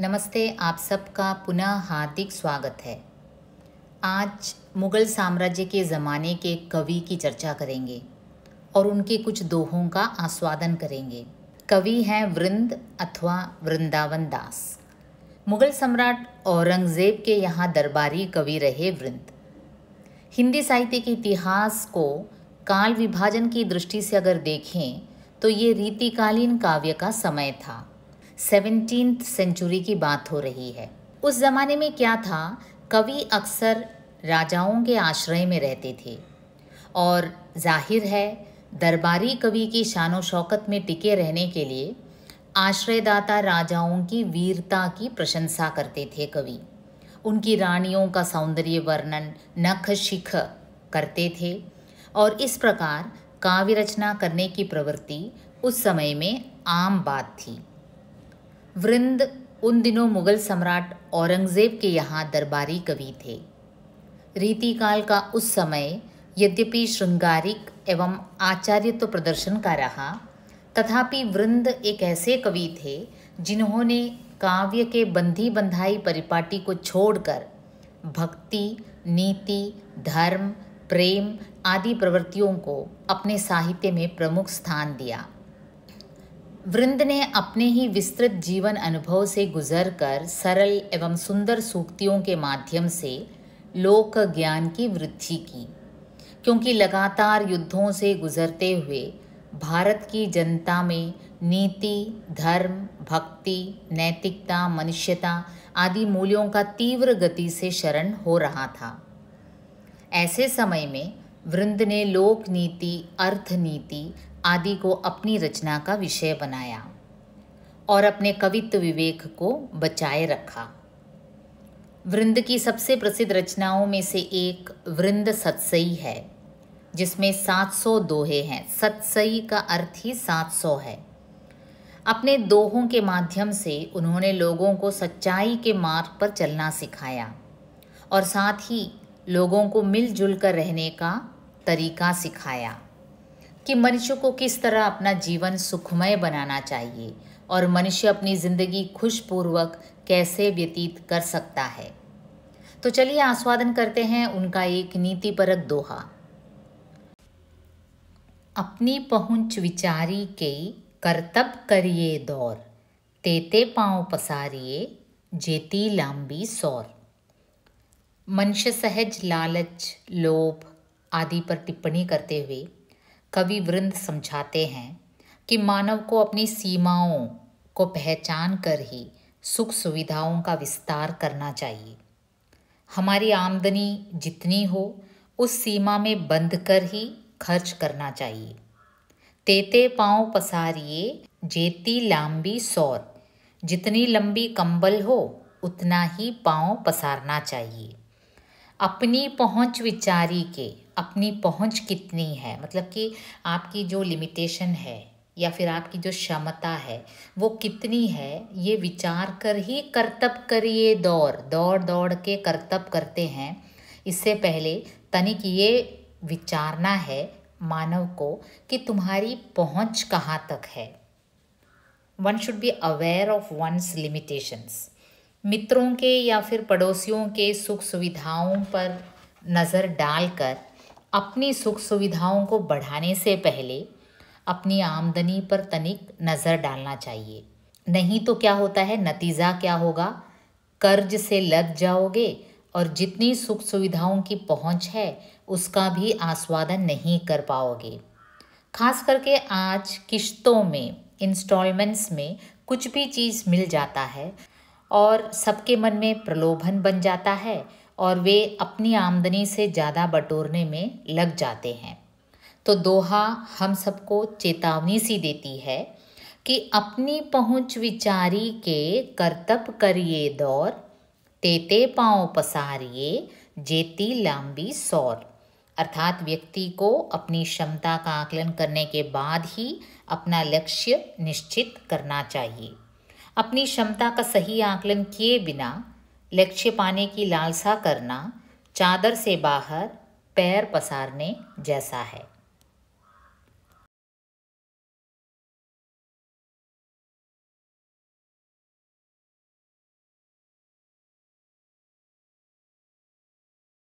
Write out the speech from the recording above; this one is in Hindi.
नमस्ते आप सबका पुनः हार्दिक स्वागत है आज मुगल साम्राज्य के ज़माने के कवि की चर्चा करेंगे और उनके कुछ दोहों का आस्वादन करेंगे कवि हैं वृंद अथवा वृंदावन दास मुगल सम्राट औरंगज़ेब के यहाँ दरबारी कवि रहे वृंद हिंदी साहित्य के इतिहास को काल विभाजन की दृष्टि से अगर देखें तो ये रीतिकालीन काव्य का समय था सेवनटीन सेंचुरी की बात हो रही है उस ज़माने में क्या था कवि अक्सर राजाओं के आश्रय में रहते थे और जाहिर है दरबारी कवि की शान शौकत में टिके रहने के लिए आश्रयदाता राजाओं की वीरता की प्रशंसा करते थे कवि उनकी रानियों का सौंदर्य वर्णन नख शिख करते थे और इस प्रकार काव्य रचना करने की प्रवृत्ति उस समय में आम बात थी वृंद उन दिनों मुगल सम्राट औरंगजेब के यहाँ दरबारी कवि थे रीतिकाल का उस समय यद्यपि श्रृंगारिक एवं आचार्यत्व तो प्रदर्शन का रहा तथापि वृंद एक ऐसे कवि थे जिन्होंने काव्य के बंधी बंधाई परिपाटी को छोड़कर भक्ति नीति धर्म प्रेम आदि प्रवृत्तियों को अपने साहित्य में प्रमुख स्थान दिया वृंद ने अपने ही विस्तृत जीवन अनुभव से गुजरकर सरल एवं सुंदर सूक्तियों के माध्यम से लोक ज्ञान की वृद्धि की क्योंकि लगातार युद्धों से गुजरते हुए भारत की जनता में नीति धर्म भक्ति नैतिकता मनुष्यता आदि मूल्यों का तीव्र गति से शरण हो रहा था ऐसे समय में वृंद ने लोक नीति अर्थ नीति आदि को अपनी रचना का विषय बनाया और अपने कवित्व विवेक को बचाए रखा वृंद की सबसे प्रसिद्ध रचनाओं में से एक वृंद सत्सई है जिसमें 700 दोहे हैं सतसई का अर्थ ही 700 है अपने दोहों के माध्यम से उन्होंने लोगों को सच्चाई के मार्ग पर चलना सिखाया और साथ ही लोगों को मिलजुल कर रहने का तरीका सिखाया कि मनुष्य को किस तरह अपना जीवन सुखमय बनाना चाहिए और मनुष्य अपनी ज़िंदगी खुशपूर्वक कैसे व्यतीत कर सकता है तो चलिए आस्वादन करते हैं उनका एक नीतिपरक दोहा अपनी पहुंच विचारी के करतब करिए दौर तेते पाँव पसारिए जेती लांबी सौर मनुष्य सहज लालच लोभ आदि पर टिप्पणी करते हुए कवि वृंद समझाते हैं कि मानव को अपनी सीमाओं को पहचान कर ही सुख सुविधाओं का विस्तार करना चाहिए हमारी आमदनी जितनी हो उस सीमा में बंद कर ही खर्च करना चाहिए तेते पाँव पसारिए जेती लंबी सौर जितनी लंबी कंबल हो उतना ही पाँव पसारना चाहिए अपनी पहुंच विचारी के अपनी पहुंच कितनी है मतलब कि आपकी जो लिमिटेशन है या फिर आपकी जो क्षमता है वो कितनी है ये विचार कर ही करतब करिए दौड़ दौड़ दौड़ के करतब करते हैं इससे पहले तनिक ये विचारना है मानव को कि तुम्हारी पहुंच कहाँ तक है one should be aware of one's limitations मित्रों के या फिर पड़ोसियों के सुख सुविधाओं पर नज़र डालकर अपनी सुख सुविधाओं को बढ़ाने से पहले अपनी आमदनी पर तनिक नज़र डालना चाहिए नहीं तो क्या होता है नतीजा क्या होगा कर्ज से लद जाओगे और जितनी सुख सुविधाओं की पहुंच है उसका भी आस्वादन नहीं कर पाओगे खास करके आज किश्तों में इंस्टॉलमेंट्स में कुछ भी चीज़ मिल जाता है और सबके मन में प्रलोभन बन जाता है और वे अपनी आमदनी से ज़्यादा बटोरने में लग जाते हैं तो दोहा हम सबको चेतावनी सी देती है कि अपनी पहुँच विचारी के करतब करिए दौर तेते पाँव पसारिए जेती लंबी सौर अर्थात व्यक्ति को अपनी क्षमता का आकलन करने के बाद ही अपना लक्ष्य निश्चित करना चाहिए अपनी क्षमता का सही आकलन किए बिना लक्ष्य पाने की लालसा करना चादर से बाहर पैर पसारने जैसा है